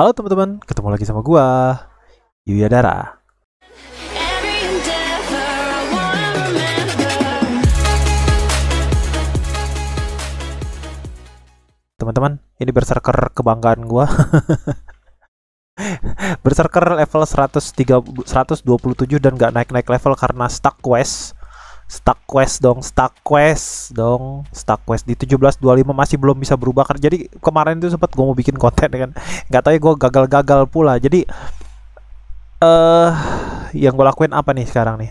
Halo teman-teman, ketemu lagi sama gua, Dara. Teman-teman, ini berserker kebanggaan gua. berserker level 130, 127 dan gak naik-naik level karena stuck quest Stuck Quest dong, Stuck Quest dong, Stuck Quest di 1725 masih belum bisa berubah. kan Jadi kemarin itu sempat gue mau bikin konten kan, nggak tahu ya gue gagal-gagal pula. Jadi eh uh, yang gue lakuin apa nih sekarang nih?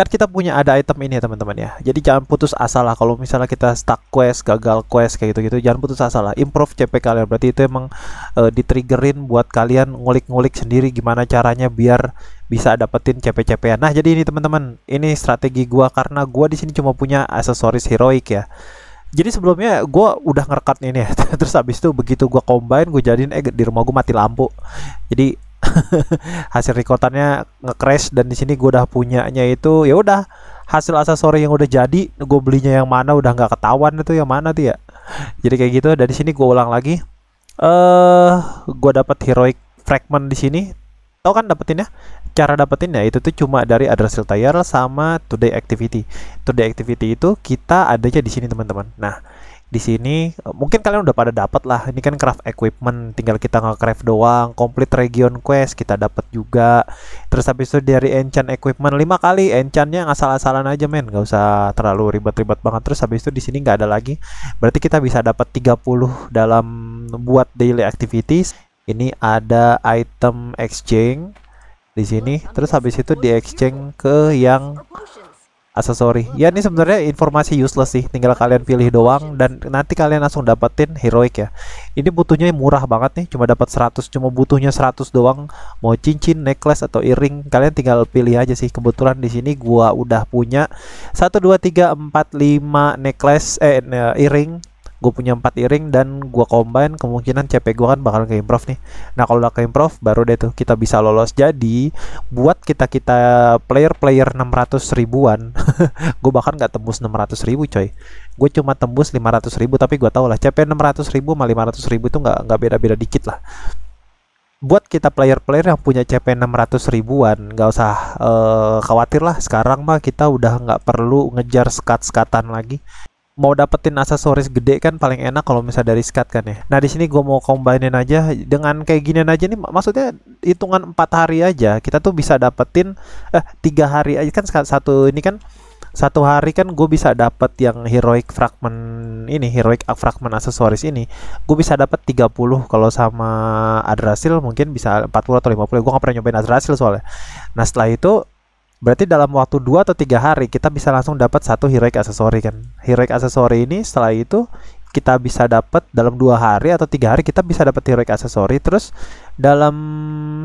kan kita punya ada item ini ya teman-teman ya. Jadi jangan putus asa lah kalau misalnya kita stuck quest, gagal quest kayak gitu-gitu, jangan putus asa lah. Improve CP kalian. Berarti itu emang e, ditriggerin buat kalian ngulik-ngulik sendiri gimana caranya biar bisa dapetin cp cp -nya. Nah, jadi ini teman-teman, ini strategi gua karena gua di sini cuma punya aksesoris heroik ya. Jadi sebelumnya gue udah ngerekat ini ya Terus habis itu begitu gue combine Gue jadiin eh di rumah gue mati lampu Jadi hasil rekordannya nge-crash dan di sini gue udah punyanya itu ya udah hasil aksesoris yang udah jadi gue belinya yang mana udah nggak ketahuan itu yang mana tuh ya jadi kayak gitu dari sini gue ulang lagi eh uh, gue dapat heroic fragment di sini tau kan dapetinnya cara dapetinnya itu tuh cuma dari address tire sama today activity today activity itu kita adanya di sini teman-teman nah di sini eh, mungkin kalian udah pada dapat lah ini kan craft equipment tinggal kita nge-craft doang complete region quest kita dapat juga terus habis itu dari enchant equipment lima kali enchantnya asal-asalan aja men nggak usah terlalu ribet-ribet banget terus habis itu di sini nggak ada lagi berarti kita bisa dapat 30 dalam buat daily activities ini ada item exchange di sini terus habis itu di exchange ke yang Aksesoris, Ya ini sebenarnya informasi useless sih, tinggal kalian pilih doang dan nanti kalian langsung dapetin heroic ya. Ini butuhnya murah banget nih, cuma dapat 100, cuma butuhnya 100 doang. Mau cincin, necklace atau earring, kalian tinggal pilih aja sih. Kebetulan di sini gua udah punya 1 2 3 4 5 necklace eh earring gue punya empat iring dan gue combine kemungkinan CP gue kan bakal ke improve nih nah kalau udah ke improve baru deh tuh kita bisa lolos jadi buat kita kita player player 600 ribuan gue bahkan nggak tembus 600 ribu coy gue cuma tembus 500 ribu tapi gue tau lah CP 600 ribu sama 500 ribu itu nggak nggak beda beda dikit lah buat kita player-player yang punya CP 600 ribuan nggak usah uh, khawatir lah sekarang mah kita udah nggak perlu ngejar skat-skatan lagi mau dapetin aksesoris gede kan paling enak kalau misalnya dari skat kan ya. Nah di sini gue mau combinein aja dengan kayak gini aja nih. Maksudnya hitungan empat hari aja kita tuh bisa dapetin eh tiga hari aja kan satu ini kan satu hari kan gue bisa dapat yang heroic fragment ini heroic fragment aksesoris ini gue bisa dapat 30 kalau sama Adrasil mungkin bisa 40 atau 50 gue gak pernah nyobain Adrasil soalnya nah setelah itu Berarti dalam waktu 2 atau tiga hari kita bisa langsung dapat satu heroic aksesori kan. Heroic aksesori ini setelah itu kita bisa dapat dalam dua hari atau tiga hari kita bisa dapat heroic aksesori terus dalam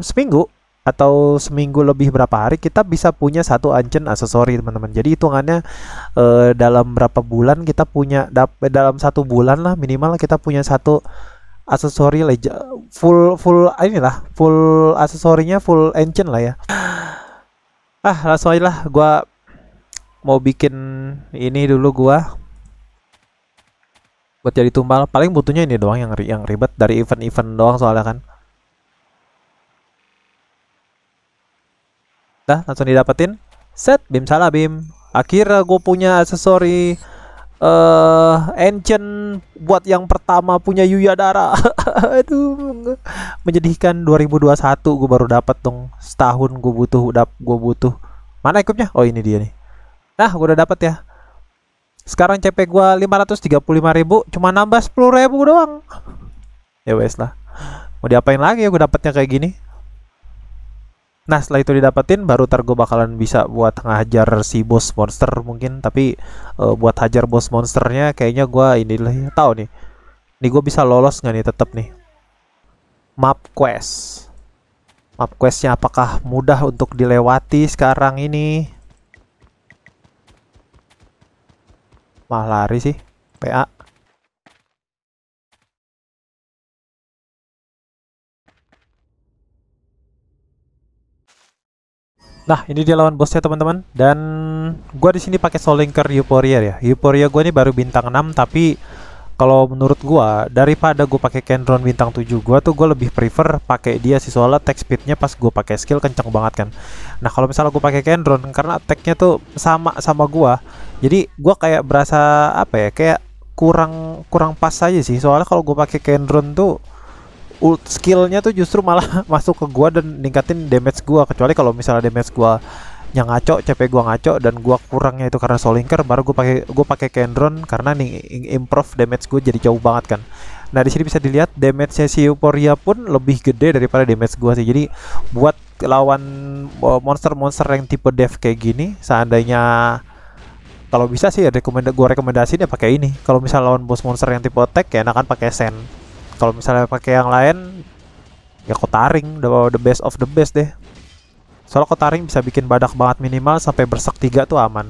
seminggu atau seminggu lebih berapa hari kita bisa punya satu ancen aksesori teman-teman jadi hitungannya eh, dalam berapa bulan kita punya dap eh, dalam satu bulan lah minimal kita punya satu aksesori full full inilah full aksesorinya full ancient lah ya ah langsung aja lah gue mau bikin ini dulu gue buat jadi tumbal paling butuhnya ini doang yang yang ribet dari event-event doang soalnya kan dah langsung didapetin set bim salah bim akhirnya gue punya aksesori uh, Ancient buat yang pertama punya Yuya Dara. Aduh, menjadikan 2021 gue baru dapat dong. Setahun gue butuh udah gue butuh. Mana ikutnya? Oh, ini dia nih. Nah, gue udah dapat ya. Sekarang CP gue 535 ribu, cuma nambah 10 ribu doang. Ya wes lah. Mau diapain lagi ya gue dapatnya kayak gini? Nah setelah itu didapetin baru ntar gue bakalan bisa buat ngajar si bos monster mungkin tapi uh, buat hajar bos monsternya kayaknya gue ini lah ya tahu nih. Nih gue bisa lolos nggak nih tetep nih. Map quest. Map questnya apakah mudah untuk dilewati sekarang ini? Malah lari sih. PA. Nah, ini dia lawan bosnya teman-teman dan gua di sini pakai Solinker Euphoria ya. Euphoria gua ini baru bintang 6 tapi kalau menurut gua daripada gua pakai Kendron bintang 7 gua tuh gua lebih prefer pakai dia sih soalnya attack speednya pas gua pakai skill kencang banget kan. Nah, kalau misalnya gua pakai Kendron karena attacknya tuh sama sama gua. Jadi gua kayak berasa apa ya? Kayak kurang kurang pas aja sih. Soalnya kalau gua pakai Kendron tuh ult skillnya tuh justru malah masuk ke gua dan ningkatin damage gua kecuali kalau misalnya damage gua yang ngaco CP gua ngaco dan gua kurangnya itu karena solinker, baru gua pakai gua pakai Kendron karena nih improve damage gua jadi jauh banget kan nah di sini bisa dilihat damage si Euphoria pun lebih gede daripada damage gua sih jadi buat lawan e, monster-monster yang tipe dev kayak gini seandainya kalau bisa sih ya rekomenda gua rekomendasinya ya pakai ini kalau misal lawan bos monster yang tipe attack ya enakan pakai sen kalau misalnya pakai yang lain ya kotaring udah the best of the best deh soalnya kotaring bisa bikin badak banget minimal sampai bersek tiga tuh aman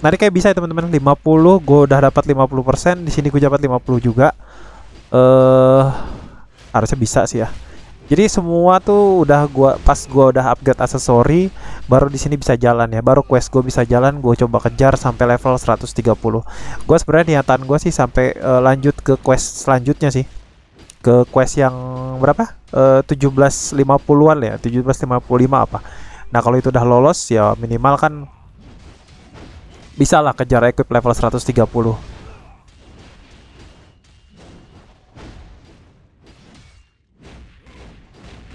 Nari kayak bisa ya teman-teman 50 gue udah dapat 50% di sini gue dapat 50 juga eh uh, harusnya bisa sih ya jadi semua tuh udah gua pas gua udah upgrade aksesori baru di sini bisa jalan ya. Baru quest gua bisa jalan, gua coba kejar sampai level 130. Gua sebenarnya niatan gua sih sampai uh, lanjut ke quest selanjutnya sih. Ke quest yang berapa? Eh, uh, 1750-an ya, 1755 apa. Nah, kalau itu udah lolos ya minimal kan bisa lah kejar equip level 130.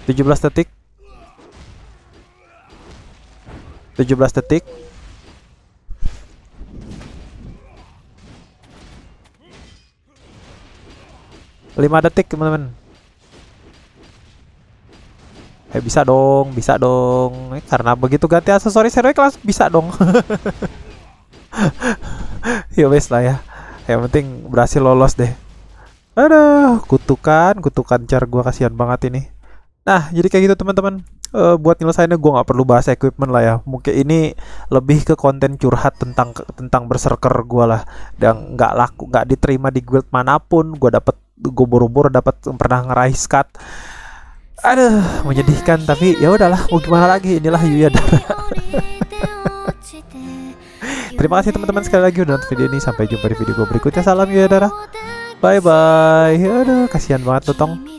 17 detik 17 detik lima detik teman-teman eh bisa dong bisa dong eh, karena begitu ganti aksesoris heroik langsung bisa dong ya wes lah ya yang penting berhasil lolos deh aduh kutukan kutukan car gua kasihan banget ini Nah, jadi kayak gitu teman-teman. Uh, buat nyelesainnya gue nggak perlu bahas equipment lah ya. Mungkin ini lebih ke konten curhat tentang tentang berserker gue lah. Dan nggak laku, nggak diterima di guild manapun. Gue dapet, gue buru-buru dapet pernah ngeraih skat. Aduh, menyedihkan. Tapi ya udahlah, mau gimana lagi? Inilah Yuya Terima kasih teman-teman sekali lagi udah nonton video ini. Sampai jumpa di video gue berikutnya. Salam Yuyadara. Bye bye. Aduh, kasihan banget tuh tong.